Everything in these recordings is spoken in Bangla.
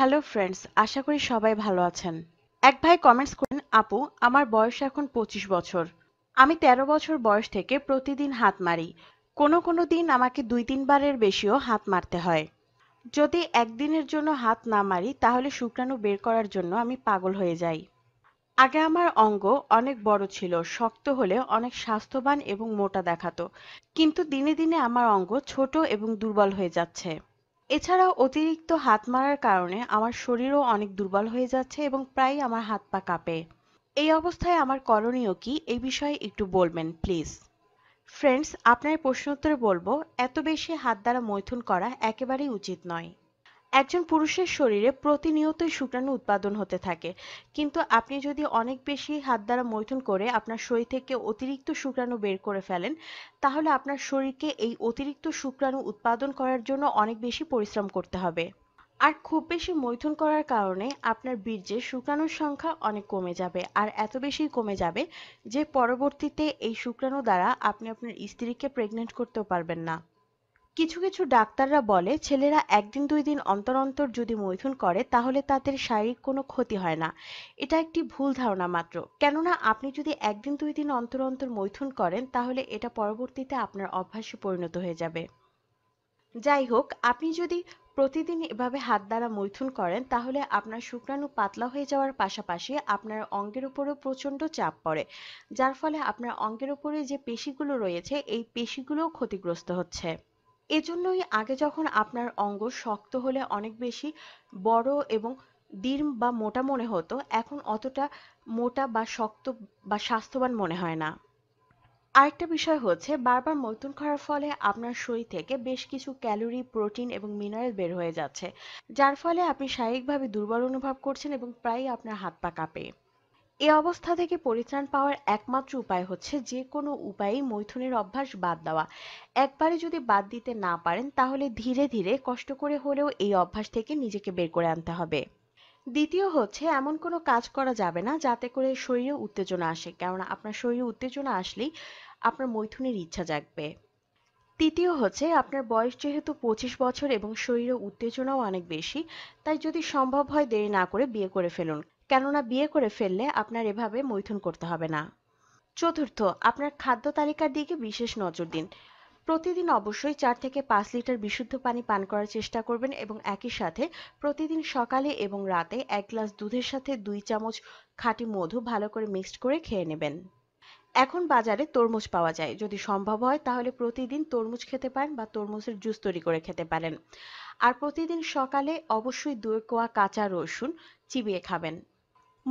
হ্যালো ফ্রেন্ডস আশা করি সবাই ভালো আছেন এক ভাই কমেন্টস করেন আপু আমার বয়স এখন পঁচিশ বছর আমি ১৩ বছর বয়স থেকে প্রতিদিন হাত মারি কোনো কোনো দিন আমাকে দুই তিনবারের বেশিও হাত মারতে হয় যদি একদিনের জন্য হাত না মারি তাহলে শুক্রাণু বের করার জন্য আমি পাগল হয়ে যাই আগে আমার অঙ্গ অনেক বড় ছিল শক্ত হলে অনেক স্বাস্থ্যবান এবং মোটা দেখাতো কিন্তু দিনে দিনে আমার অঙ্গ ছোট এবং দুর্বল হয়ে যাচ্ছে এছাড়াও অতিরিক্ত হাত মারার কারণে আমার শরীরও অনেক দুর্বল হয়ে যাচ্ছে এবং প্রায়ই আমার হাত পা কাঁপে এই অবস্থায় আমার করণীয় কি এই বিষয়ে একটু বলবেন প্লিজ ফ্রেন্ডস আপনার প্রশ্ন উত্তরে বলবো এত বেশি হাত দ্বারা মৈথুন করা একেবারেই উচিত নয় একজন পুরুষের শরীরে প্রতিনিয়তই শুক্রাণু উৎপাদন হতে থাকে কিন্তু আপনি যদি অনেক বেশি হাত দ্বারা মৈথুন করে আপনার শরীর থেকে অতিরিক্ত শুক্রাণু বের করে ফেলেন তাহলে আপনার শরীরকে এই অতিরিক্ত শুক্রাণু উৎপাদন করার জন্য অনেক বেশি পরিশ্রম করতে হবে আর খুব বেশি মৈথুন করার কারণে আপনার বীর্যে শুক্রাণুর সংখ্যা অনেক কমে যাবে আর এত বেশি কমে যাবে যে পরবর্তীতে এই শুক্রাণু দ্বারা আপনি আপনার স্ত্রীকে প্রেগনেন্ট করতেও পারবেন না কিছু কিছু ডাক্তাররা বলে ছেলেরা একদিন দুই দিন অন্তর অন্তর যদি মৈথুন করে তাহলে তাদের শারীরিক কোনো ক্ষতি হয় না এটা একটি ভুল ধারণা মাত্র কেননা আপনি যদি একদিন দুই দিন অন্তর অন্তর মৈথুন করেন তাহলে এটা পরবর্তীতে আপনার অভ্যাসে পরিণত হয়ে যাবে যাই হোক আপনি যদি প্রতিদিন এভাবে হাত দ্বারা মৈথুন করেন তাহলে আপনার শুক্রাণু পাতলা হয়ে যাওয়ার পাশাপাশি আপনার অঙ্গের উপরেও প্রচণ্ড চাপ পড়ে যার ফলে আপনার অঙ্গের উপরে যে পেশিগুলো রয়েছে এই পেশিগুলোও ক্ষতিগ্রস্ত হচ্ছে এজন্যই আগে যখন আপনার অঙ্গ শক্ত হলে অনেক বেশি বড় এবং দীর্ঘ বা মোটা মনে হতো এখন অতটা মোটা বা শক্ত বা স্বাস্থ্যবান মনে হয় না আরেকটা বিষয় হচ্ছে বারবার মৈথুন করার ফলে আপনার শরীর থেকে বেশ কিছু ক্যালোরি প্রোটিন এবং মিনারেল বের হয়ে যাচ্ছে যার ফলে আপনি শারীরিকভাবে দুর্বল অনুভব করছেন এবং প্রায়ই আপনার হাত পা কাঁপে এ অবস্থা থেকে পরিত্রাণ পাওয়ার একমাত্র উপায় হচ্ছে যে কোনো উপায়ে মৈথুনের অভ্যাস বাদ দেওয়া একবারে যদি বাদ দিতে না পারেন তাহলে ধীরে ধীরে কষ্ট করে হলেও এই অভ্যাস থেকে নিজেকে বের করে আনতে হবে দ্বিতীয় হচ্ছে এমন কোনো কাজ করা যাবে না যাতে করে শরীরে উত্তেজনা আসে কেননা আপনার শরীরে উত্তেজনা আসলেই আপনার মৈথুনের ইচ্ছা জাগবে তৃতীয় হচ্ছে আপনার বয়স যেহেতু পঁচিশ বছর এবং শরীরে উত্তেজনাও অনেক বেশি তাই যদি সম্ভব হয় দেরি না করে বিয়ে করে ফেলুন কেননা বিয়ে করে ফেললে আপনার এভাবে মৈথুন করতে হবে না চতুর্থ আপনার খাদ্য তালিকার দিকে বিশেষ নজর দিন প্রতিদিন অবশ্যই চার থেকে পাঁচ লিটার বিশুদ্ধ পানি পান করার চেষ্টা করবেন এবং একই সাথে প্রতিদিন সকালে এবং রাতে এক গ্লাস দুধের সাথে দুই চামচ খাঁটি মধু ভালো করে মিক্সড করে খেয়ে নেবেন এখন বাজারে তরমুজ পাওয়া যায় যদি সম্ভব হয় তাহলে প্রতিদিন তরমুজ খেতে পারেন বা তরমুজের জুস তৈরি করে খেতে পারেন আর প্রতিদিন সকালে অবশ্যই দুই কোয়া কাঁচা রসুন চিবিয়ে খাবেন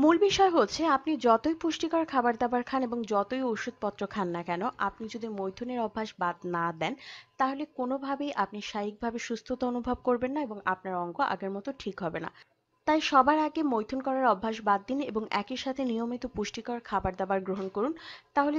মূল বিষয় হচ্ছে আপনি যতই পুষ্টিকর খাবার দাবার খান এবং যতই ওষুধপত্র খান না কেন আপনি যদি মৈথুনের অভ্যাস বাদ না দেন তাহলে কোনোভাবেই আপনি শারীরিকভাবে সুস্থতা অনুভব করবেন না এবং আপনার অঙ্গ আগের মতো ঠিক হবে না তাই সবার আগে মৈথুন করার অভ্যাস বাদ দিন এবং একই সাথে নিয়মিত পুষ্টিকর খাবার দাবার গ্রহণ করুন তাহলে